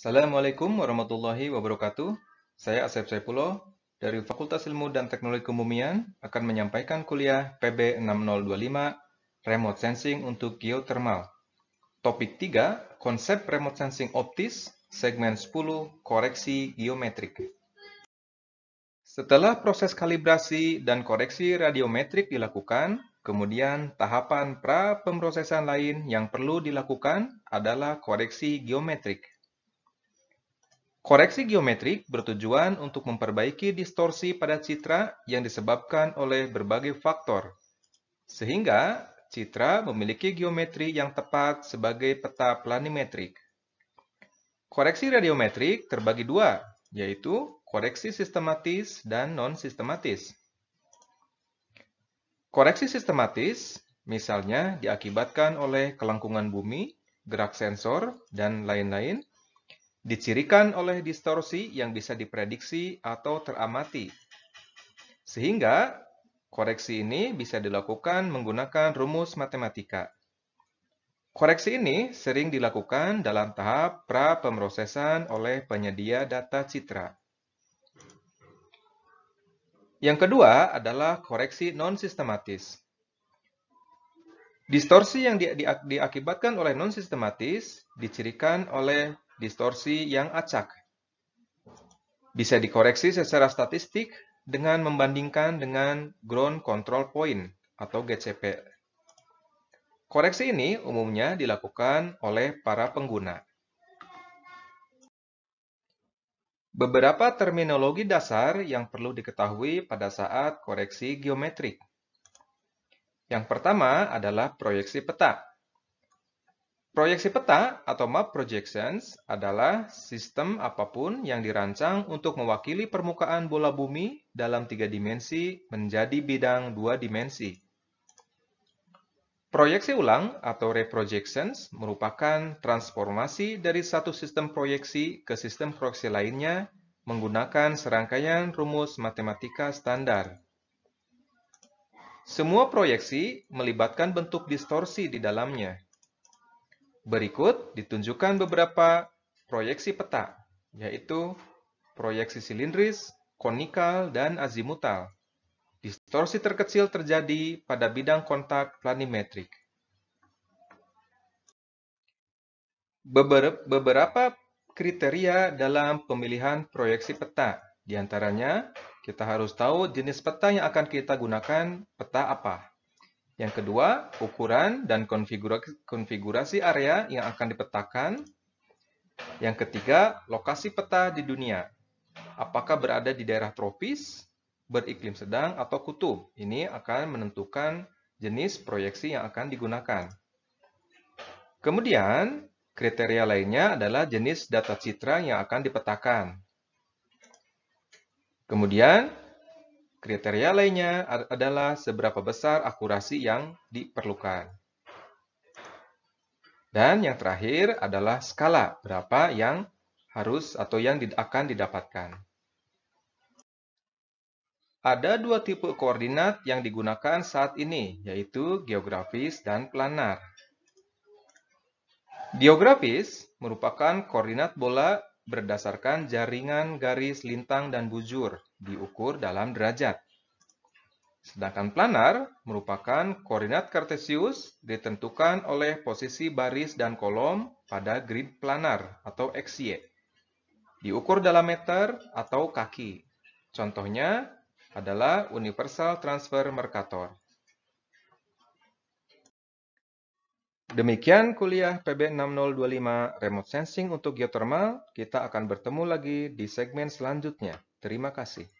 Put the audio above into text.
Assalamualaikum warahmatullahi wabarakatuh. Saya Asep Saipulo dari Fakultas Ilmu dan Teknologi Kebumian akan menyampaikan kuliah PB 6025 Remote Sensing untuk Geothermal. Topik 3, konsep remote sensing optis, segmen 10, koreksi geometrik. Setelah proses kalibrasi dan koreksi radiometrik dilakukan, kemudian tahapan pra-pemrosesan lain yang perlu dilakukan adalah koreksi geometrik. Koreksi geometrik bertujuan untuk memperbaiki distorsi pada citra yang disebabkan oleh berbagai faktor, sehingga citra memiliki geometri yang tepat sebagai peta planimetrik. Koreksi radiometrik terbagi dua, yaitu koreksi sistematis dan non-sistematis. Koreksi sistematis, misalnya diakibatkan oleh kelengkungan bumi, gerak sensor, dan lain-lain, dicirikan oleh distorsi yang bisa diprediksi atau teramati. Sehingga koreksi ini bisa dilakukan menggunakan rumus matematika. Koreksi ini sering dilakukan dalam tahap pra-pemrosesan oleh penyedia data citra. Yang kedua adalah koreksi non-sistematis. Distorsi yang di, di, diakibatkan oleh non sistematis dicirikan oleh distorsi yang acak. Bisa dikoreksi secara statistik dengan membandingkan dengan ground control point atau GCP. Koreksi ini umumnya dilakukan oleh para pengguna. Beberapa terminologi dasar yang perlu diketahui pada saat koreksi geometrik. Yang pertama adalah proyeksi peta. Proyeksi peta atau map projections adalah sistem apapun yang dirancang untuk mewakili permukaan bola bumi dalam tiga dimensi menjadi bidang dua dimensi. Proyeksi ulang atau reprojections merupakan transformasi dari satu sistem proyeksi ke sistem proyeksi lainnya menggunakan serangkaian rumus matematika standar. Semua proyeksi melibatkan bentuk distorsi di dalamnya. Berikut ditunjukkan beberapa proyeksi peta, yaitu proyeksi silindris, konikal, dan azimutal. Distorsi terkecil terjadi pada bidang kontak planimetrik. Beberapa kriteria dalam pemilihan proyeksi peta, diantaranya kita harus tahu jenis peta yang akan kita gunakan, peta apa. Yang kedua, ukuran dan konfigurasi, area yang akan dipetakan. Yang ketiga, lokasi peta di dunia. Apakah berada di daerah tropis, beriklim sedang, atau kutub. Ini akan menentukan jenis proyeksi yang akan digunakan. Kemudian, kriteria lainnya adalah jenis data citra yang akan dipetakan. Kemudian kriteria lainnya adalah seberapa besar akurasi yang diperlukan. Dan yang terakhir adalah skala berapa yang harus atau yang akan didapatkan. Ada dua tipe koordinat yang digunakan saat ini, yaitu geografis dan planar. Geografis merupakan koordinat bola berdasarkan jaringan garis lintang dan bujur diukur dalam derajat. Sedangkan planar merupakan koordinat kartesius ditentukan oleh posisi baris dan kolom pada grid planar atau XY. Diukur dalam meter atau kaki. Contohnya adalah universal transfer Mercator. Demikian kuliah PB 6025 Remote Sensing untuk Geothermal. Kita akan bertemu lagi di segmen selanjutnya. Terima kasih.